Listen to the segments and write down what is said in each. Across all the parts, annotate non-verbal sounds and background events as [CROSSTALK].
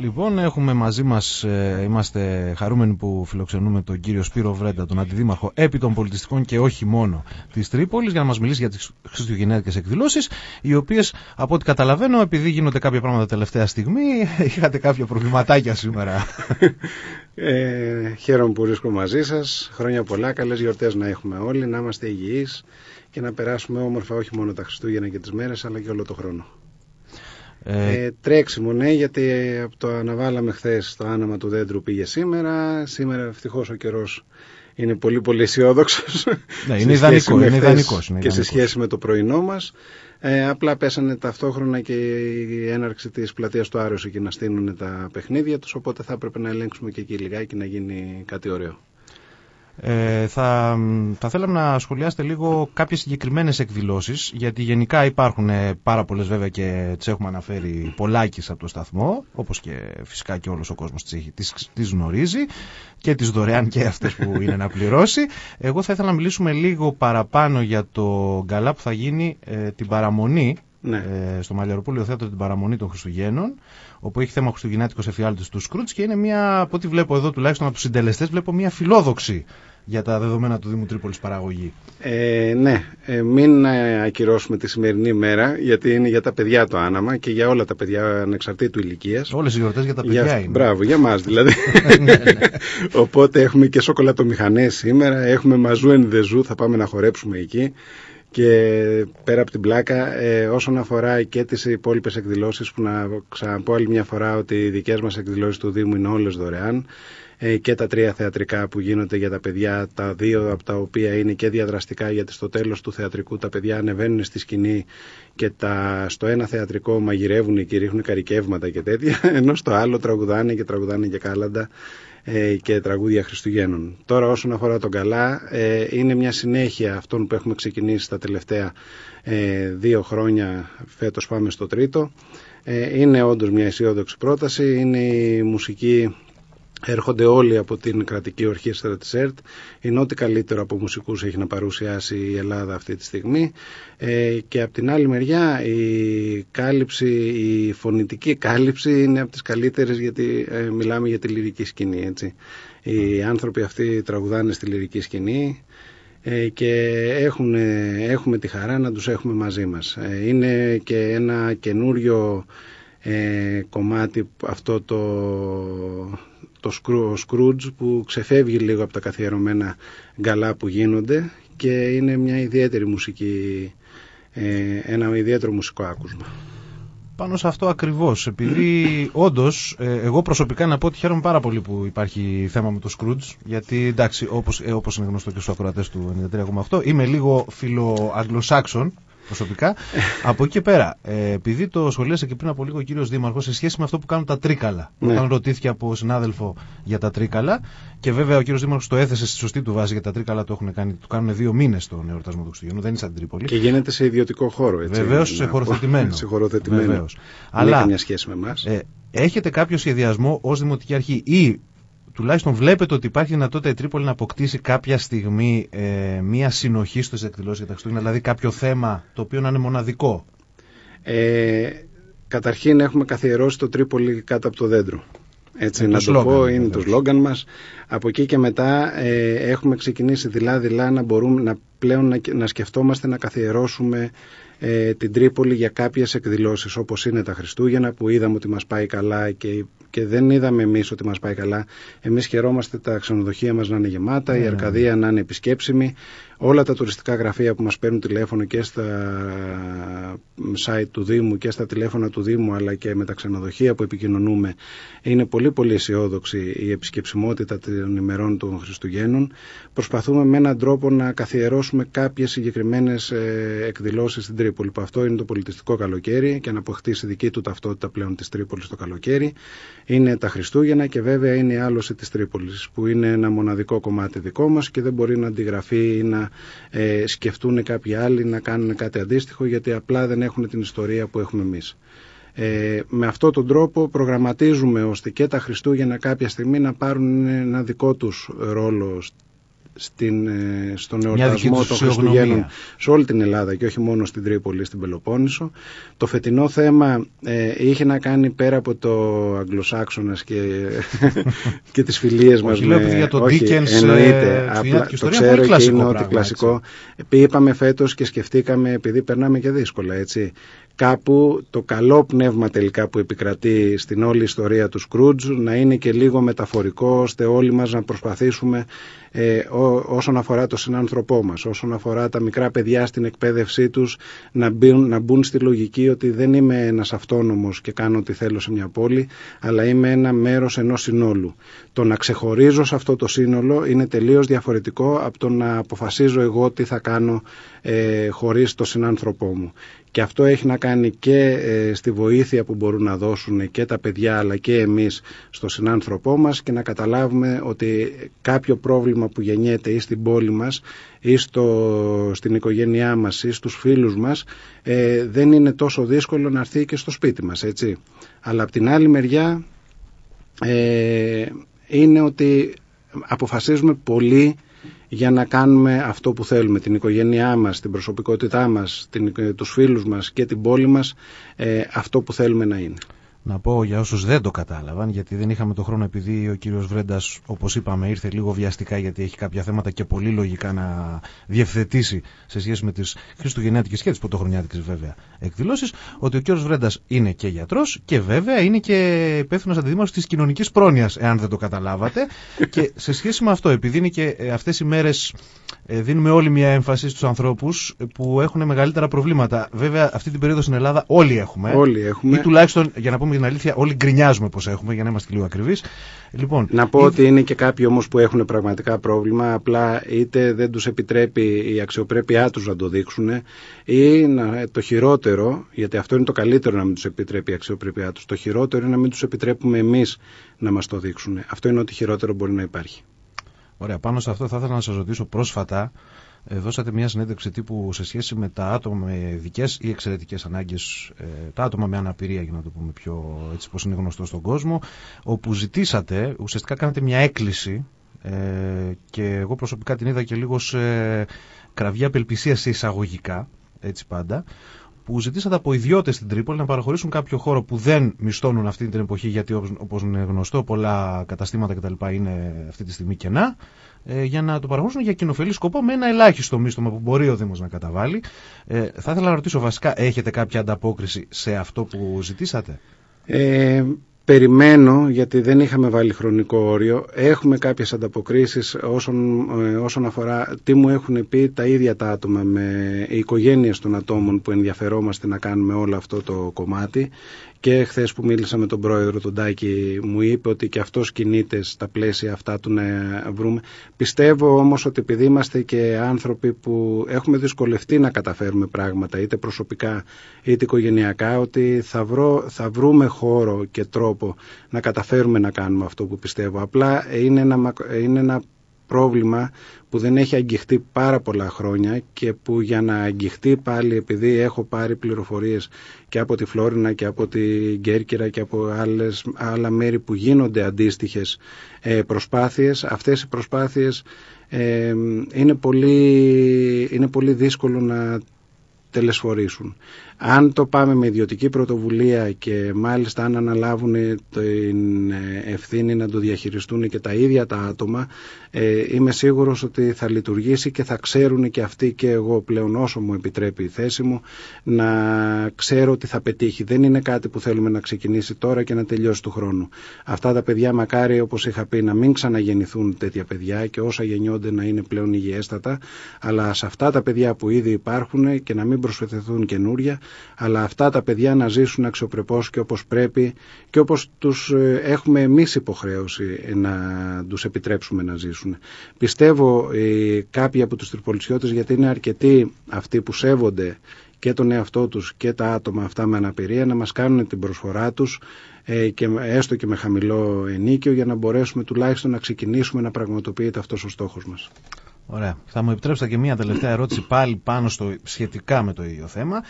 Λοιπόν, έχουμε μαζί μας, ε, είμαστε χαρούμενοι που φιλοξενούμε τον κύριο Σπύρο Βρέντα, τον αντιδήμαρχο επί των πολιτιστικών και όχι μόνο της Τρίπολης, για να μας μιλήσει για τις χριστουγεννιάτικες εκδηλώσεις, οι οποίες από ό,τι καταλαβαίνω, επειδή γίνονται κάποια πράγματα τελευταία στιγμή, [LAUGHS] είχατε κάποια προβληματάκια σήμερα. Ε, χαίρομαι που βρίσκω μαζί σας. Χρόνια πολλά, καλές γιορτές να έχουμε όλοι, να είμαστε υγιείς και να περάσουμε όμορφα όχι μόνο τα Χριστούγεννα και τις μέρες, αλλά και όλο το χρόνο. Ε, ε, τρέξιμο, ναι, γιατί το αναβάλαμε χθες το άναμα του δέντρου πήγε σήμερα. Σήμερα ευτυχώς ο καιρός είναι πολύ πολύ αισιόδοξος. Ναι, είναι ιδανικό. και σε σχέση με το πρωινό μας. Ε, απλά πέσανε ταυτόχρονα και η έναρξη της πλατείας του Άριο εκεί να στείλουν τα παιχνίδια τους. Οπότε θα έπρεπε να ελέγξουμε και εκεί λιγάκι να γίνει κάτι ωραίο. Ε, θα, θα θέλαμε να σχολιάσετε λίγο κάποιες συγκεκριμένες εκδηλώσεις γιατί γενικά υπάρχουν ε, πάρα πολλές βέβαια και τις έχουμε αναφέρει πολλάκις από το σταθμό όπως και φυσικά και όλος ο κόσμος τις, τις, τις γνωρίζει και τις δωρεάν και αυτές που είναι να πληρώσει εγώ θα ήθελα να μιλήσουμε λίγο παραπάνω για το γκαλά που θα γίνει ε, την παραμονή ναι. ε, στο Μαλιαροπούλιο Θέατρο την παραμονή των Χριστουγέννων, όπου έχει θέμα Χριστουγεννιάτικος εφιάλτης του Σκρούτ και είναι μια, από ό,τι βλέπω εδώ τουλάχιστον από τους συντελεστές, βλέπω μια φιλόδοξη για τα δεδομένα του Δήμου Τρίπολης παραγωγή. Ε, ναι, ε, μην ε, ακυρώσουμε τη σημερινή μέρα, γιατί είναι για τα παιδιά το άναμα και για όλα τα παιδιά ανεξαρτήτου ηλικίας. Όλες οι γιορτές για τα παιδιά για, είναι. Μπράβο, για εμά δηλαδή. [LAUGHS] Ναι, ναι, ναι. Οπότε έχουμε και σοκολατομηχανές σήμερα, έχουμε μαζού ενδεζού, θα πάμε να χορέψουμε εκεί. Και πέρα από την πλάκα, ε, όσον αφορά και τις υπόλοιπες εκδηλώσεις, που να ξαναπώ άλλη μια φορά ότι οι δικές μας εκδηλώσεις του Δήμου είναι όλες δωρεάν. Ε, και τα τρία θεατρικά που γίνονται για τα παιδιά, τα δύο από τα οποία είναι και διαδραστικά γιατί στο τέλος του θεατρικού τα παιδιά ανεβαίνουν στη σκηνή και τα, στο ένα θεατρικό μαγειρεύουν και ρίχνουν καρικεύματα και τέτοια, [LAUGHS] ενώ στο άλλο τραγουδάνε και τραγουδάνε και κάλαντα ε, και τραγούδια Χριστουγέννων. Τώρα όσον αφορά τον Καλά, ε, είναι μια συνέχεια αυτών που έχουμε ξεκινήσει τα τελευταία δύο χρόνια, φέτος πάμε στο τρίτο. Είναι όντως μια αισιόδοξη πρόταση, είναι η μουσική Έρχονται όλοι από την κρατική ορχήστρα της ΕΡΤ. Είναι ό,τι καλύτερο από μουσικούς έχει να παρουσιάσει η Ελλάδα αυτή τη στιγμή. Ε, και από την άλλη μεριά η κάλυψη, η φωνητική κάλυψη είναι από τις καλύτερες γιατί ε, μιλάμε για τη λυρική σκηνή. Έτσι. Οι άνθρωποι αυτοί τραγουδάνε στη λυρική σκηνή ε, και έχουν, έχουμε τη χαρά να τους έχουμε μαζί μας. Ε, είναι και ένα καινούριο ε, κομμάτι αυτό το το Σκρούτζ που ξεφεύγει λίγο από τα καθιερωμένα γκαλά που γίνονται και είναι μια ιδιαίτερη μουσική, ε, ένα ιδιαίτερο μουσικό άκουσμα. Πάνω σε αυτό ακριβώς. Επειδή όντως, ε, εγώ προσωπικά να πω ότι χαίρομαι πάρα πολύ που υπάρχει θέμα με το Σκρούτζ Γιατί εντάξει, όπως ε, όπως είναι γνωστό και στους ακροατές του 93,8, είμαι λίγο φιλοαγγλοσάξον προσωπικά. από εκεί και πέρα, ε, επειδή το σχολίασε και πριν από λίγο ο κύριος Δήμαρχος σε σχέση με αυτό που κάνουν τα τρίκαλα. Ναι. Όταν ρωτήθηκε από συνάδελφο για τα τρίκαλα και βέβαια ο κύριος Δήμαρχος το έθεσε στη σωστή του βάση για τα τρίκαλα το έχουν κάνει, το κάνουν δύο μήνες το εορτασμό του Χριστουγέννου, δεν είναι σαν Τρίπολη. Και γίνεται σε ιδιωτικό χώρο, έτσι. Βεβαίως, σε χωροθετημένο. σε χωροθετημένο. Βεβαίως. Αλλά, μια σχέση με εμάς. Ε, έχετε κάποιο σχεδιασμό ως Δημοτική Αρχή ή τουλάχιστον βλέπετε ότι υπάρχει δυνατότητα η Τρίπολη να αποκτήσει κάποια στιγμή ε, μία συνοχή στις εκδηλώσεις για τα Χριστούγεννα, δηλαδή κάποιο θέμα το οποίο να είναι μοναδικό. Ε, καταρχήν έχουμε καθιερώσει το Τρίπολη κάτω από το δέντρο. Έτσι είναι να το, πω, είναι το σλόγγαν μας. Από εκεί και μετά ε, έχουμε ξεκινήσει δειλά-δειλά να μπορούμε να, πλέον να, να σκεφτόμαστε να καθιερώσουμε ε, την Τρίπολη για κάποιες εκδηλώσεις όπως είναι τα Χριστούγεννα που είδαμε ότι μας πάει καλά και και δεν είδαμε εμείς ότι μας πάει καλά. Εμείς χαιρόμαστε τα ξενοδοχεία μας να είναι γεμάτα, η ναι, ναι. Αρκαδία να είναι επισκέψιμη, όλα τα τουριστικά γραφεία που μας παίρνουν τηλέφωνο και στα site του Δήμου και στα τηλέφωνα του Δήμου αλλά και με τα ξενοδοχεία που επικοινωνούμε. Είναι πολύ πολύ αισιόδοξη η επισκεψιμότητα των ημερών των Χριστουγέννων. Προσπαθούμε με έναν τρόπο να καθιερώσουμε κάποιες συγκεκριμένες ε, εκδηλώσεις στην Τρίπολη. Που αυτό είναι το πολιτιστικό καλοκαίρι και να αποκτήσει δική του ταυτότητα πλέον της Τρίπολης το καλοκαίρι είναι τα Χριστούγεννα και βέβαια είναι η άλωση της Τρίπολης που είναι ένα μοναδικό κομμάτι δικό μας και δεν μπορεί να αντιγραφεί ή να ε, σκεφτούν κάποιοι άλλοι να κάνουν κάτι αντίστοιχο γιατί απλά δεν έχουν την ιστορία που έχουμε εμείς. Ε, με αυτόν τον τρόπο προγραμματίζουμε ώστε και τα Χριστούγεννα κάποια στιγμή να πάρουν ένα δικό τους ρόλο στην, ε, στον εορτασμό των Χριστουγέννων σε όλη την Ελλάδα και όχι μόνο στην Τρίπολη, στην Πελοπόννησο. Το φετινό θέμα ε, είχε να κάνει πέρα από το Αγγλοσάξονας και, [LAUGHS] και τις φιλίες μας. Λέω, για τον ε, εννοείται, απλά, το ξέρω και είναι ότι κλασικό. Είπαμε φέτος και σκεφτήκαμε, επειδή περνάμε και δύσκολα, έτσι, κάπου το καλό πνεύμα τελικά που επικρατεί στην όλη ιστορία του Σκρούτζ να είναι και λίγο μεταφορικό ώστε όλοι μας να προσπαθήσουμε ε, όσον αφορά το συνάνθρωπό μας, όσον αφορά τα μικρά παιδιά στην εκπαίδευσή τους να μπουν, να μπουν στη λογική ότι δεν είμαι ένας αυτόνομος και κάνω ό,τι θέλω σε μια πόλη αλλά είμαι ένα μέρος ενός συνόλου. Το να ξεχωρίζω σε αυτό το σύνολο είναι τελείως διαφορετικό από το να αποφασίζω εγώ τι θα κάνω ε, χωρίς το συνάνθρωπό μου. Και αυτό έχει να και ε, στη βοήθεια που μπορούν να δώσουν και τα παιδιά αλλά και εμείς στο συνάνθρωπό μας και να καταλάβουμε ότι κάποιο πρόβλημα που γεννιέται ή στην πόλη μας ή στην οικογένειά μας ή στους φίλους μας ε, δεν είναι τόσο δύσκολο να έρθει και στο σπίτι μας, έτσι. Αλλά από την άλλη μεριά ε, είναι ότι αποφασίζουμε πολύ για να κάνουμε αυτό που θέλουμε, την οικογένειά μας, την προσωπικότητά μας, την, ε, τους φίλους μας και την πόλη μας, ε, αυτό που θέλουμε να είναι. Να πω για όσους δεν το κατάλαβαν, γιατί δεν είχαμε το χρόνο επειδή ο κύριος Βρέντας, όπως είπαμε, ήρθε λίγο βιαστικά γιατί έχει κάποια θέματα και πολύ λογικά να διευθετήσει σε σχέση με τις χριστουγεννιάτικες και τις πρωτοχρονιάτικες βέβαια εκδηλώσεις, ότι ο κύριος Βρέντας είναι και γιατρός και βέβαια είναι και υπεύθυνος αντιδήμαρχος της κοινωνικής πρόνοιας, εάν δεν το καταλάβατε. [LAUGHS] και σε σχέση με αυτό, επειδή είναι και ε, αυτές οι μέρες ε, δίνουμε όλη μια έμφαση στους ανθρώπους ε, που έχουν μεγαλύτερα προβλήματα. Βέβαια αυτή την περίοδο στην Ελλάδα όλοι έχουμε. Όλοι έχουμε. Ή τουλάχιστον για να πούμε πούμε την αλήθεια, όλοι γκρινιάζουμε πώ έχουμε, για να είμαστε λίγο ακριβείς. Λοιπόν, να πω ότι είναι και κάποιοι όμως που έχουν πραγματικά πρόβλημα, απλά είτε δεν τους επιτρέπει η αξιοπρέπειά τους να το δείξουν, ή το χειρότερο, γιατί αυτό είναι το καλύτερο να μην τους επιτρέπει η αξιοπρέπειά τους, το χειρότερο είναι να μην τους επιτρέπουμε εμείς να μας το δείξουν. Αυτό είναι ό,τι χειρότερο μπορεί να υπάρχει. Ωραία, πάνω σε αυτό θα ήθελα να σας ρωτήσω πρόσφατα. Ε, δώσατε μια συνέντευξη τύπου σε σχέση με τα άτομα με δικέ ή εξαιρετικές ανάγκες, ε, τα άτομα με αναπηρία, για να το πούμε πιο έτσι πώ είναι γνωστό στον κόσμο, όπου ζητήσατε, ουσιαστικά κάνατε μια έκκληση ε, και εγώ προσωπικά την είδα και λίγο σε κραυγή απελπισίας σε εισαγωγικά, έτσι πάντα, που ζητήσατε από ιδιώτες στην Τρίπολη να παραχωρήσουν κάποιο χώρο που δεν μισθώνουν αυτή την εποχή, γιατί όπως είναι γνωστό, πολλά καταστήματα κτλ. είναι αυτή τη στιγμή κενά, ε, για να το παραχωρήσουν για κοινοφελή σκοπό με ένα ελάχιστο μίστομα που μπορεί ο Δήμος να καταβάλει. Ε, θα ήθελα να ρωτήσω βασικά, έχετε κάποια ανταπόκριση σε αυτό που ζητήσατε. Ε, Περιμένω, γιατί δεν είχαμε βάλει χρονικό όριο, έχουμε κάποιες ανταποκρίσεις όσον, ε, όσον αφορά τι μου έχουν πει τα ίδια τα άτομα με οι οικογένειες των ατόμων που ενδιαφερόμαστε να κάνουμε όλο αυτό το κομμάτι και χθες που μίλησα με τον πρόεδρο, τον Τάκη, μου είπε ότι και αυτός κινείται στα πλαίσια αυτά του να βρούμε. Πιστεύω όμως ότι επειδή είμαστε και άνθρωποι που έχουμε δυσκολευτεί να καταφέρουμε πράγματα, είτε προσωπικά είτε οικογενειακά, ότι θα, βρω, θα βρούμε χώρο και τρόπο να καταφέρουμε να κάνουμε αυτό που πιστεύω. Απλά είναι ένα, είναι ένα πρόβλημα που δεν έχει αγγιχτεί πάρα πολλά χρόνια και που για να αγγιχτεί πάλι επειδή έχω πάρει πληροφορίες και από τη Φλόρινα και από τη Γκέρκυρα και από άλλες, άλλα μέρη που γίνονται αντίστοιχες ε, προσπάθειες αυτές οι προσπάθειες ε, είναι, πολύ, είναι πολύ δύσκολο να τελεσφορήσουν. Αν το πάμε με ιδιωτική πρωτοβουλία και μάλιστα αν αναλάβουν την ευθύνη να το διαχειριστούν και τα ίδια τα άτομα, ε, είμαι σίγουρος ότι θα λειτουργήσει και θα ξέρουν και αυτοί και εγώ πλέον όσο μου επιτρέπει η θέση μου να ξέρω ότι θα πετύχει. Δεν είναι κάτι που θέλουμε να ξεκινήσει τώρα και να τελειώσει του χρόνου. Αυτά τα παιδιά μακάρι όπως είχα πει να μην ξαναγεννηθούν τέτοια παιδιά και όσα γεννιόνται να είναι πλέον υγιέστατα, αλλά σε αυτά τα παιδιά που ήδη υπάρχουν και να μην προσφετεθούν καινούρια, αλλά αυτά τα παιδιά να ζήσουν αξιοπρεπώς και όπως πρέπει και όπως τους ε, έχουμε εμείς υποχρέωση ε, να τους επιτρέψουμε να ζήσουν. Πιστεύω ε, κάποιοι από τους τριπολισιώτες, γιατί είναι αρκετοί αυτοί που σέβονται και τον εαυτό τους και τα άτομα αυτά με αναπηρία να μας κάνουν την προσφορά τους και έστω και με χαμηλό ενίκιο για να μπορέσουμε τουλάχιστον να ξεκινήσουμε να πραγματοποιείται αυτός ο στόχος μας. Ωραία. Θα μου επιτρέψετε και μία τελευταία ερώτηση πάλι πάνω στο σχετικά με το ίδιο θέμα.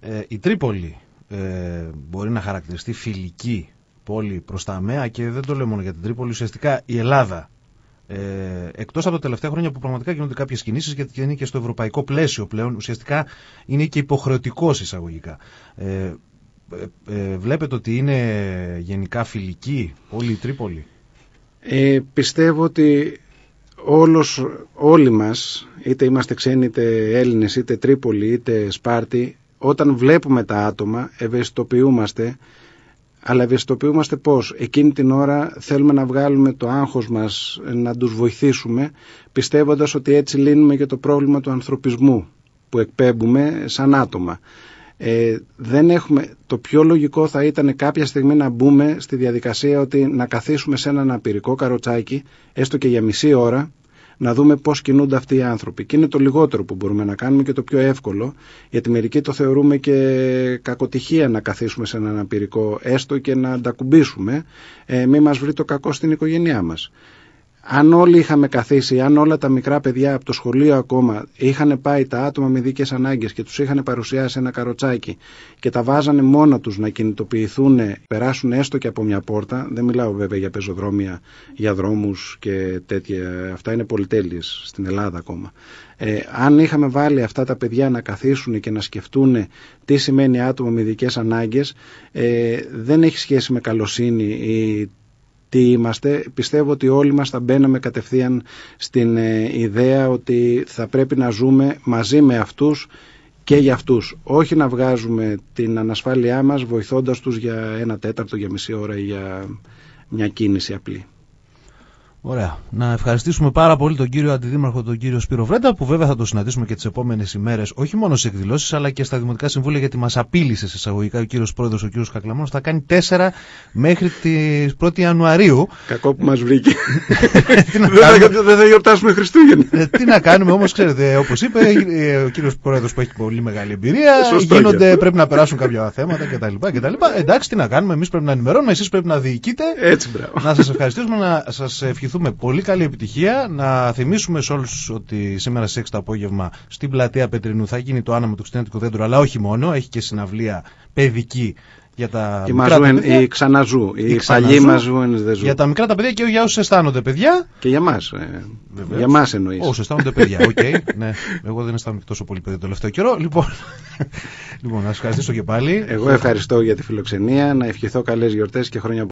Ε, η Τρίπολη ε, μπορεί να χαρακτηριστεί φιλική πόλη προς τα ΑΜΕΑ και δεν το λέω μόνο για την Τρίπολη, ουσιαστικά η Ελλάδα ε, εκτός από τα τελευταία χρόνια που πραγματικά γίνονται κάποιες κινήσεις γιατί είναι και στο ευρωπαϊκό πλαίσιο πλέον ουσιαστικά είναι και υποχρεωτικός εισαγωγικά ε, ε, ε βλέπετε ότι είναι γενικά φιλική όλη η Τρίπολη ε, πιστεύω ότι όλος, όλοι μας, είτε είμαστε ξένοι, είτε Έλληνες, είτε Τρίπολη, είτε Σπάρτη, όταν βλέπουμε τα άτομα ευαισθητοποιούμαστε, αλλά ευαισθητοποιούμαστε πώς. Εκείνη την ώρα θέλουμε να βγάλουμε το άγχος μας, να τους βοηθήσουμε, πιστεύοντας ότι έτσι λύνουμε και το πρόβλημα του ανθρωπισμού που εκπέμπουμε σαν άτομα. Ε, δεν έχουμε, το πιο λογικό θα ήταν κάποια στιγμή να μπούμε στη διαδικασία ότι να καθίσουμε σε ένα απειρικό καροτσάκι, έστω και για μισή ώρα, να δούμε πώς κινούνται αυτοί οι άνθρωποι. Και είναι το λιγότερο που μπορούμε να κάνουμε και το πιο εύκολο, γιατί μερικοί το θεωρούμε και κακοτυχία να καθίσουμε σε έναν αναπηρικό, έστω και να αντακουμπήσουμε, ε, μη μας βρει το κακό στην οικογένειά μας αν όλοι είχαμε καθίσει, αν όλα τα μικρά παιδιά από το σχολείο ακόμα είχαν πάει τα άτομα με δίκες ανάγκες και τους είχαν παρουσιάσει ένα καροτσάκι και τα βάζανε μόνα τους να κινητοποιηθούν, περάσουν έστω και από μια πόρτα. Δεν μιλάω βέβαια για πεζοδρόμια, για δρόμους και τέτοια. Αυτά είναι πολυτέλειες στην Ελλάδα ακόμα. Ε, αν είχαμε βάλει αυτά τα παιδιά να καθίσουν και να σκεφτούν τι σημαίνει άτομα με ειδικέ ανάγκες, ε, δεν έχει σχέση με καλοσύνη ή τι είμαστε. Πιστεύω ότι όλοι μας θα μπαίναμε κατευθείαν στην ε, ιδέα ότι θα πρέπει να ζούμε μαζί με αυτούς και για αυτούς. Όχι να βγάζουμε την ανασφάλειά μας βοηθώντας τους για ένα τέταρτο, για μισή ώρα ή για μια κίνηση απλή. Ωραία. Να ευχαριστήσουμε πάρα πολύ τον κύριο Αντιδήμαρχο, τον κύριο Σπύρο Βρέντα, που βέβαια θα το συναντήσουμε και τις επόμενες ημέρες, όχι μόνο σε εκδηλώσεις, αλλά και στα δημοτικά συμβούλια, γιατί μας απείλησε σε εισαγωγικά ο κύριος Πρόεδρος, ο κύριος Κακλαμών Θα κάνει τέσσερα μέχρι τις 1η Ιανουαρίου. Κακό που μας βρήκε. [LAUGHS] τι Δεν θα γιορτάσουμε Χριστούγεννα. Ε, τι να κάνουμε όμως, ξέρετε, όπως είπε ε, ε, ο κύριος Πρόεδρος που έχει πολύ μεγάλη εμπειρία, γίνονται, πρέπει να περάσουν κάποια θέματα κτλ. Εντάξει, τι να κάνουμε, εμείς πρέπει να ενημερώνουμε, εσείς πρέπει να διοικείτε. Έτσι, μπράβο. Να σας ευχαριστήσουμε, να σας ευχηθούμε ευχηθούμε πολύ καλή επιτυχία. Να θυμίσουμε σε όλους ότι σήμερα στις 6 το απόγευμα στην πλατεία Πετρινού θα γίνει το άναμα του Χριστιανικού Δέντρου, αλλά όχι μόνο, έχει και συναυλία παιδική για τα η μικρά μαζούεν, παιδιά. Η ξαναζού, η, η ξαναζού, μαζούεν δεν Για τα μικρά τα παιδιά και για όσους αισθάνονται παιδιά. Και για εμά. Ε, για εμά εννοείς. Όσους αισθάνονται παιδιά, [LAUGHS] οκ. Okay, ναι. Εγώ δεν αισθάνομαι τόσο πολύ παιδί το τελευταίο καιρό. Λοιπόν, [LAUGHS] λοιπόν να σας ευχαριστήσω και πάλι. Εγώ ευχαριστώ για τη φιλοξενία. Να ευχηθώ καλές γιορτές και χρόνια